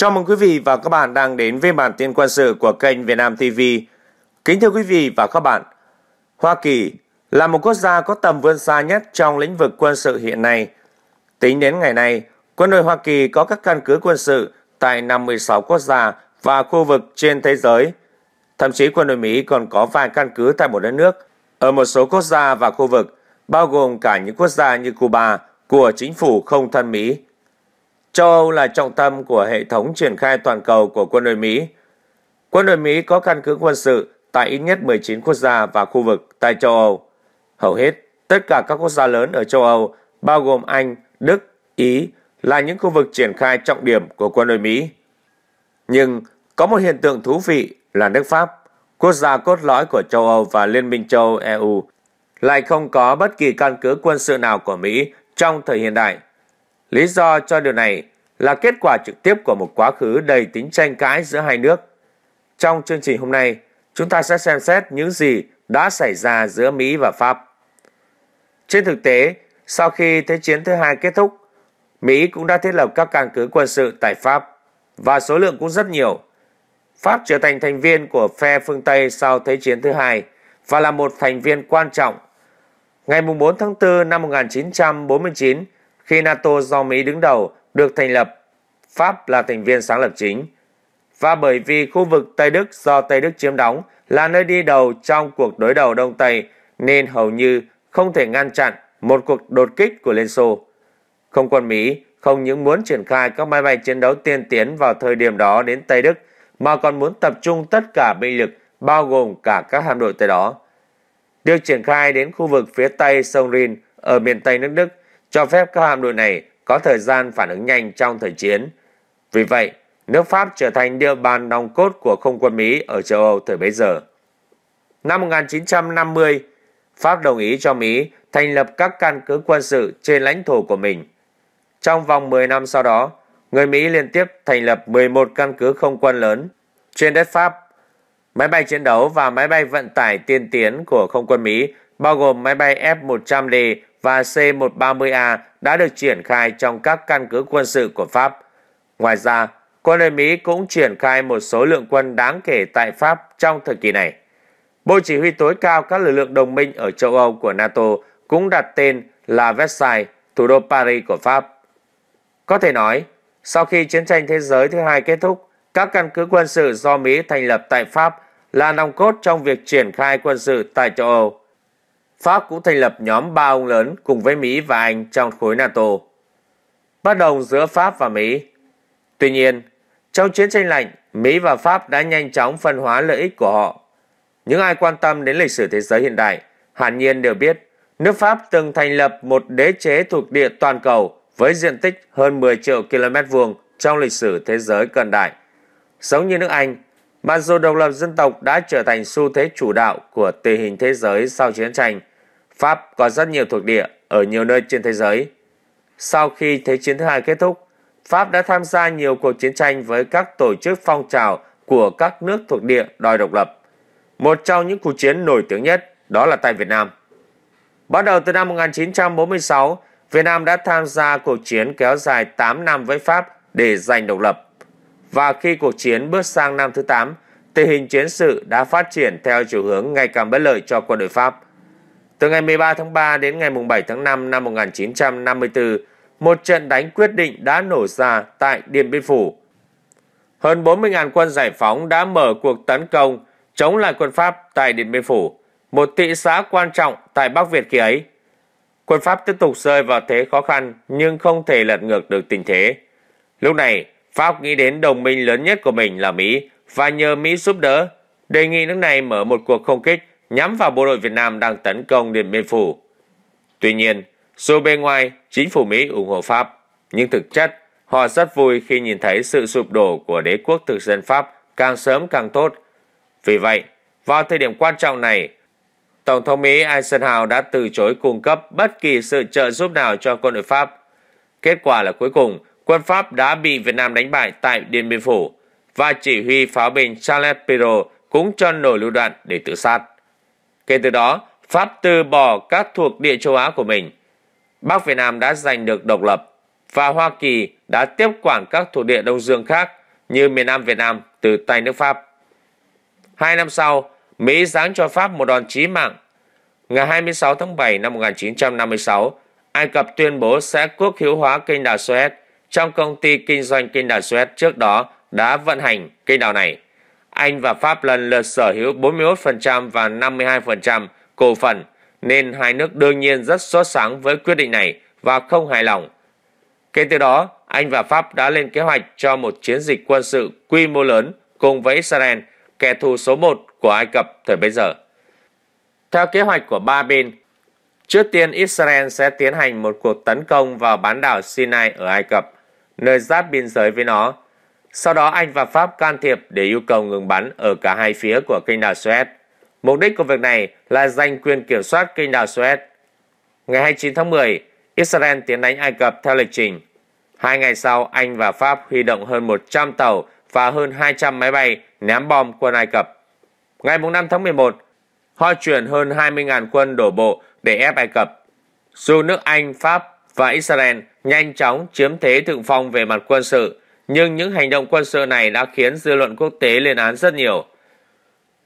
Chào mừng quý vị và các bạn đang đến với bản tin quân sự của kênh Việt Nam TV. Kính thưa quý vị và các bạn, Hoa Kỳ là một quốc gia có tầm vươn xa nhất trong lĩnh vực quân sự hiện nay. Tính đến ngày nay, quân đội Hoa Kỳ có các căn cứ quân sự tại 56 quốc gia và khu vực trên thế giới. Thậm chí quân đội Mỹ còn có vài căn cứ tại một đất nước, ở một số quốc gia và khu vực, bao gồm cả những quốc gia như Cuba của chính phủ không thân Mỹ. Châu Âu là trọng tâm của hệ thống triển khai toàn cầu của quân đội Mỹ. Quân đội Mỹ có căn cứ quân sự tại ít nhất 19 quốc gia và khu vực tại châu Âu. Hầu hết, tất cả các quốc gia lớn ở châu Âu, bao gồm Anh, Đức, Ý, là những khu vực triển khai trọng điểm của quân đội Mỹ. Nhưng có một hiện tượng thú vị là nước Pháp, quốc gia cốt lõi của châu Âu và Liên minh châu EU, e lại không có bất kỳ căn cứ quân sự nào của Mỹ trong thời hiện đại. Lý do cho điều này là kết quả trực tiếp của một quá khứ đầy tính tranh cãi giữa hai nước. Trong chương trình hôm nay, chúng ta sẽ xem xét những gì đã xảy ra giữa Mỹ và Pháp. Trên thực tế, sau khi Thế chiến thứ hai kết thúc, Mỹ cũng đã thiết lập các căn cứ quân sự tại Pháp và số lượng cũng rất nhiều. Pháp trở thành thành viên của phe phương Tây sau Thế chiến thứ hai và là một thành viên quan trọng. Ngày 4 tháng 4 năm 1949, khi NATO do Mỹ đứng đầu được thành lập, Pháp là thành viên sáng lập chính. Và bởi vì khu vực Tây Đức do Tây Đức chiếm đóng là nơi đi đầu trong cuộc đối đầu Đông Tây nên hầu như không thể ngăn chặn một cuộc đột kích của Liên Xô. Không quân Mỹ không những muốn triển khai các máy bay chiến đấu tiên tiến vào thời điểm đó đến Tây Đức mà còn muốn tập trung tất cả binh lực bao gồm cả các hạm đội tới đó. Được triển khai đến khu vực phía Tây sông Rin ở miền Tây nước Đức cho phép các hạm đội này có thời gian phản ứng nhanh trong thời chiến. Vì vậy, nước Pháp trở thành địa bàn nòng cốt của không quân Mỹ ở châu Âu thời bấy giờ. Năm 1950, Pháp đồng ý cho Mỹ thành lập các căn cứ quân sự trên lãnh thổ của mình. Trong vòng 10 năm sau đó, người Mỹ liên tiếp thành lập 11 căn cứ không quân lớn trên đất Pháp. Máy bay chiến đấu và máy bay vận tải tiên tiến của không quân Mỹ bao gồm máy bay F-100D và C-130A đã được triển khai trong các căn cứ quân sự của Pháp. Ngoài ra, quân đội Mỹ cũng triển khai một số lượng quân đáng kể tại Pháp trong thời kỳ này. Bộ chỉ huy tối cao các lực lượng đồng minh ở châu Âu của NATO cũng đặt tên là Versailles, thủ đô Paris của Pháp. Có thể nói, sau khi chiến tranh thế giới thứ hai kết thúc, các căn cứ quân sự do Mỹ thành lập tại Pháp là nòng cốt trong việc triển khai quân sự tại châu Âu. Pháp cũng thành lập nhóm ba ông lớn cùng với Mỹ và Anh trong khối NATO. Bất đồng giữa Pháp và Mỹ Tuy nhiên, trong chiến tranh lạnh, Mỹ và Pháp đã nhanh chóng phân hóa lợi ích của họ. Những ai quan tâm đến lịch sử thế giới hiện đại, hẳn nhiên đều biết nước Pháp từng thành lập một đế chế thuộc địa toàn cầu với diện tích hơn 10 triệu km vuông trong lịch sử thế giới cận đại. Giống như nước Anh, mặc dù độc lập dân tộc đã trở thành xu thế chủ đạo của tình hình thế giới sau chiến tranh, Pháp có rất nhiều thuộc địa ở nhiều nơi trên thế giới. Sau khi Thế chiến thứ hai kết thúc, Pháp đã tham gia nhiều cuộc chiến tranh với các tổ chức phong trào của các nước thuộc địa đòi độc lập. Một trong những cuộc chiến nổi tiếng nhất đó là tại Việt Nam. Bắt đầu từ năm 1946, Việt Nam đã tham gia cuộc chiến kéo dài 8 năm với Pháp để giành độc lập. Và khi cuộc chiến bước sang năm thứ 8, tình hình chiến sự đã phát triển theo chiều hướng ngày càng bất lợi cho quân đội Pháp. Từ ngày 13 tháng 3 đến ngày 7 tháng 5 năm 1954, một trận đánh quyết định đã nổ ra tại Điện Biên Phủ. Hơn 40.000 quân giải phóng đã mở cuộc tấn công chống lại quân Pháp tại Điện Biên Phủ, một thị xã quan trọng tại Bắc Việt kỳ ấy. Quân Pháp tiếp tục rơi vào thế khó khăn nhưng không thể lật ngược được tình thế. Lúc này, Pháp nghĩ đến đồng minh lớn nhất của mình là Mỹ và nhờ Mỹ giúp đỡ, đề nghị nước này mở một cuộc không kích nhắm vào bộ đội Việt Nam đang tấn công Điện Biên Phủ. Tuy nhiên, dù bên ngoài chính phủ Mỹ ủng hộ Pháp, nhưng thực chất họ rất vui khi nhìn thấy sự sụp đổ của đế quốc thực dân Pháp càng sớm càng tốt. Vì vậy, vào thời điểm quan trọng này, Tổng thống Mỹ Eisenhower đã từ chối cung cấp bất kỳ sự trợ giúp nào cho quân đội Pháp. Kết quả là cuối cùng, quân Pháp đã bị Việt Nam đánh bại tại Điện Biên Phủ và chỉ huy pháo binh Charles Perrault cũng cho nổi lưu đoạn để tự sát. Kể từ đó, Pháp từ bỏ các thuộc địa châu Á của mình. Bắc Việt Nam đã giành được độc lập và Hoa Kỳ đã tiếp quản các thuộc địa Đông Dương khác như miền Nam Việt Nam từ tay nước Pháp. Hai năm sau, Mỹ giáng cho Pháp một đòn chí mạng. Ngày 26 tháng 7 năm 1956, Ai Cập tuyên bố sẽ quốc hữu hóa kênh đảo Suez trong công ty kinh doanh kênh đảo Suez trước đó đã vận hành kênh đảo này. Anh và Pháp lần lượt sở hữu 41% và 52% cổ phần, nên hai nước đương nhiên rất sốt sáng với quyết định này và không hài lòng. Kể từ đó, anh và Pháp đã lên kế hoạch cho một chiến dịch quân sự quy mô lớn cùng với Israel, kẻ thù số 1 của Ai Cập thời bây giờ. Theo kế hoạch của ba bên, trước tiên Israel sẽ tiến hành một cuộc tấn công vào bán đảo Sinai ở Ai Cập, nơi giáp biên giới với nó sau đó Anh và Pháp can thiệp để yêu cầu ngừng bắn ở cả hai phía của kênh đảo Suez. Mục đích của việc này là giành quyền kiểm soát kênh đảo Suez. Ngày 29 tháng 10, Israel tiến đánh Ai Cập theo lịch trình. Hai ngày sau, Anh và Pháp huy động hơn 100 tàu và hơn 200 máy bay ném bom quân Ai Cập. Ngày 5 tháng 11, họ chuyển hơn 20.000 quân đổ bộ để ép Ai Cập. Dù nước Anh, Pháp và Israel nhanh chóng chiếm thế thượng phong về mặt quân sự, nhưng những hành động quân sự này đã khiến dư luận quốc tế lên án rất nhiều.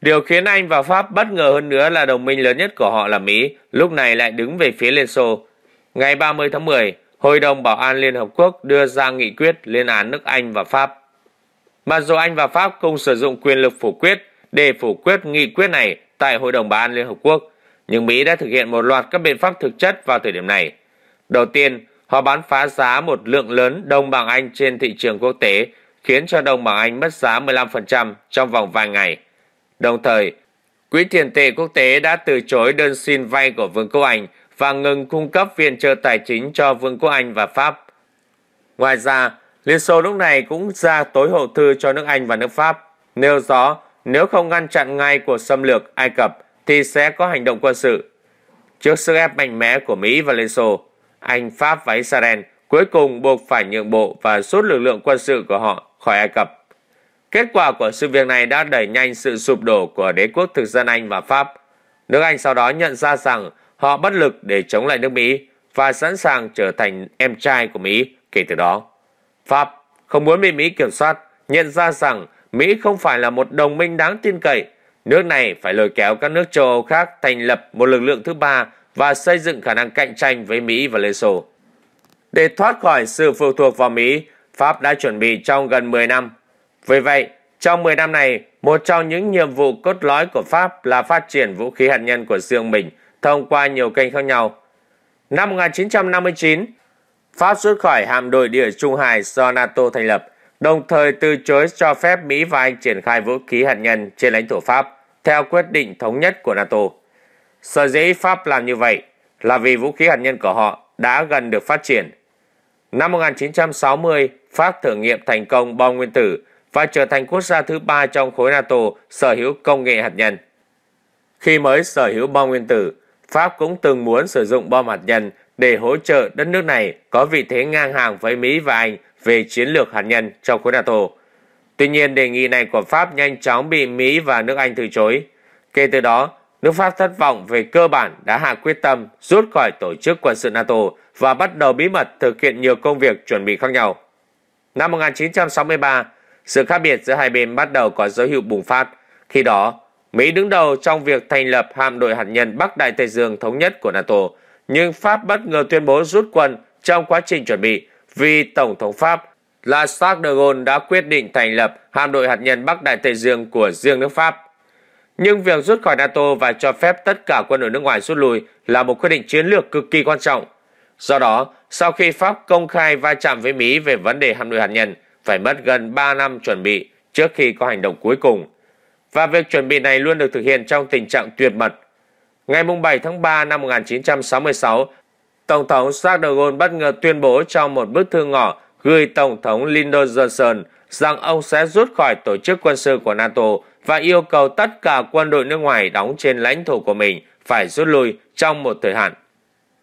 Điều khiến Anh và Pháp bất ngờ hơn nữa là đồng minh lớn nhất của họ là Mỹ, lúc này lại đứng về phía Liên Xô. Ngày 30 tháng 10, Hội đồng Bảo an Liên Hợp Quốc đưa ra nghị quyết lên án nước Anh và Pháp. Mặc dù Anh và Pháp cùng sử dụng quyền lực phủ quyết để phủ quyết nghị quyết này tại Hội đồng Bảo an Liên Hợp Quốc, nhưng Mỹ đã thực hiện một loạt các biện pháp thực chất vào thời điểm này. Đầu tiên, Họ bán phá giá một lượng lớn đồng bảng Anh trên thị trường quốc tế, khiến cho đồng bảng Anh mất giá 15% trong vòng vài ngày. Đồng thời, Quỹ tiền tệ quốc tế đã từ chối đơn xin vay của Vương quốc Anh và ngừng cung cấp viện trợ tài chính cho Vương quốc Anh và Pháp. Ngoài ra, Liên Xô lúc này cũng ra tối hậu thư cho nước Anh và nước Pháp, nêu rõ nếu không ngăn chặn ngay cuộc xâm lược Ai Cập thì sẽ có hành động quân sự. Trước sức ép mạnh mẽ của Mỹ và Liên Xô, anh, Pháp và Israel cuối cùng buộc phải nhượng bộ và rút lực lượng quân sự của họ khỏi Ai Cập. Kết quả của sự việc này đã đẩy nhanh sự sụp đổ của đế quốc thực dân Anh và Pháp. Nước Anh sau đó nhận ra rằng họ bất lực để chống lại nước Mỹ và sẵn sàng trở thành em trai của Mỹ kể từ đó. Pháp không muốn bị Mỹ kiểm soát, nhận ra rằng Mỹ không phải là một đồng minh đáng tin cậy. Nước này phải lôi kéo các nước châu Âu khác thành lập một lực lượng thứ ba và xây dựng khả năng cạnh tranh với Mỹ và Lesotho. Để thoát khỏi sự phụ thuộc vào Mỹ, Pháp đã chuẩn bị trong gần 10 năm. Vì vậy, trong 10 năm này, một trong những nhiệm vụ cốt lõi của Pháp là phát triển vũ khí hạt nhân của riêng mình thông qua nhiều kênh khác nhau. Năm 1959, Pháp rút khỏi hạm đội địa Trung Hải do NATO thành lập, đồng thời từ chối cho phép Mỹ và Anh triển khai vũ khí hạt nhân trên lãnh thổ Pháp theo quyết định thống nhất của NATO. Sở dĩ Pháp làm như vậy là vì vũ khí hạt nhân của họ đã gần được phát triển. Năm 1960, Pháp thử nghiệm thành công bom nguyên tử và trở thành quốc gia thứ ba trong khối NATO sở hữu công nghệ hạt nhân. Khi mới sở hữu bom nguyên tử, Pháp cũng từng muốn sử dụng bom hạt nhân để hỗ trợ đất nước này có vị thế ngang hàng với Mỹ và Anh về chiến lược hạt nhân trong khối NATO. Tuy nhiên, đề nghị này của Pháp nhanh chóng bị Mỹ và nước Anh từ chối. Kể từ đó, Nước Pháp thất vọng về cơ bản đã hạ quyết tâm rút khỏi tổ chức quân sự NATO và bắt đầu bí mật thực hiện nhiều công việc chuẩn bị khác nhau. Năm 1963, sự khác biệt giữa hai bên bắt đầu có dấu hiệu bùng phát. Khi đó, Mỹ đứng đầu trong việc thành lập hạm đội hạt nhân Bắc Đại Tây Dương thống nhất của NATO, nhưng Pháp bất ngờ tuyên bố rút quân trong quá trình chuẩn bị vì Tổng thống Pháp là Charles de Gaulle đã quyết định thành lập hạm đội hạt nhân Bắc Đại Tây Dương của riêng nước Pháp. Nhưng việc rút khỏi NATO và cho phép tất cả quân ở nước ngoài rút lui là một quyết định chiến lược cực kỳ quan trọng. Do đó, sau khi Pháp công khai va chạm với Mỹ về vấn đề hạm đội hạt nhân, phải mất gần 3 năm chuẩn bị trước khi có hành động cuối cùng. Và việc chuẩn bị này luôn được thực hiện trong tình trạng tuyệt mật. Ngày 7 tháng 3 năm 1966, Tổng thống Jacques de Gaulle bất ngờ tuyên bố trong một bức thư ngỏ gửi Tổng thống Lyndon Johnson rằng ông sẽ rút khỏi tổ chức quân sự của NATO và yêu cầu tất cả quân đội nước ngoài đóng trên lãnh thổ của mình phải rút lui trong một thời hạn.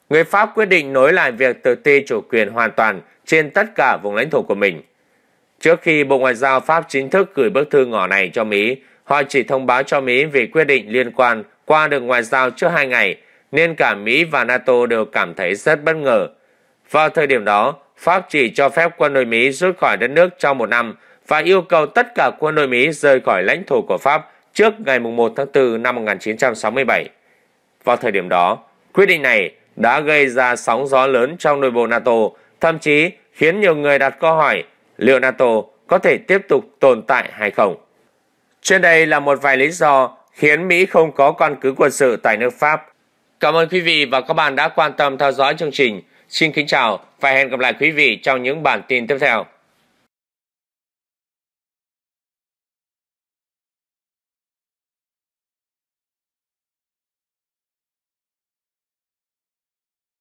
Người Pháp quyết định nối lại việc tự ti chủ quyền hoàn toàn trên tất cả vùng lãnh thổ của mình. Trước khi Bộ Ngoại giao Pháp chính thức gửi bức thư ngỏ này cho Mỹ, họ chỉ thông báo cho Mỹ về quyết định liên quan qua đường ngoại giao trước hai ngày, nên cả Mỹ và NATO đều cảm thấy rất bất ngờ. Vào thời điểm đó, Pháp chỉ cho phép quân đội Mỹ rút khỏi đất nước trong một năm và yêu cầu tất cả quân đội Mỹ rời khỏi lãnh thổ của Pháp trước ngày 1 tháng 4 năm 1967. Vào thời điểm đó, quyết định này đã gây ra sóng gió lớn trong nội bộ NATO, thậm chí khiến nhiều người đặt câu hỏi liệu NATO có thể tiếp tục tồn tại hay không. Trên đây là một vài lý do khiến Mỹ không có căn cứ quân sự tại nước Pháp. Cảm ơn quý vị và các bạn đã quan tâm theo dõi chương trình. Xin kính chào và hẹn gặp lại quý vị trong những bản tin tiếp theo.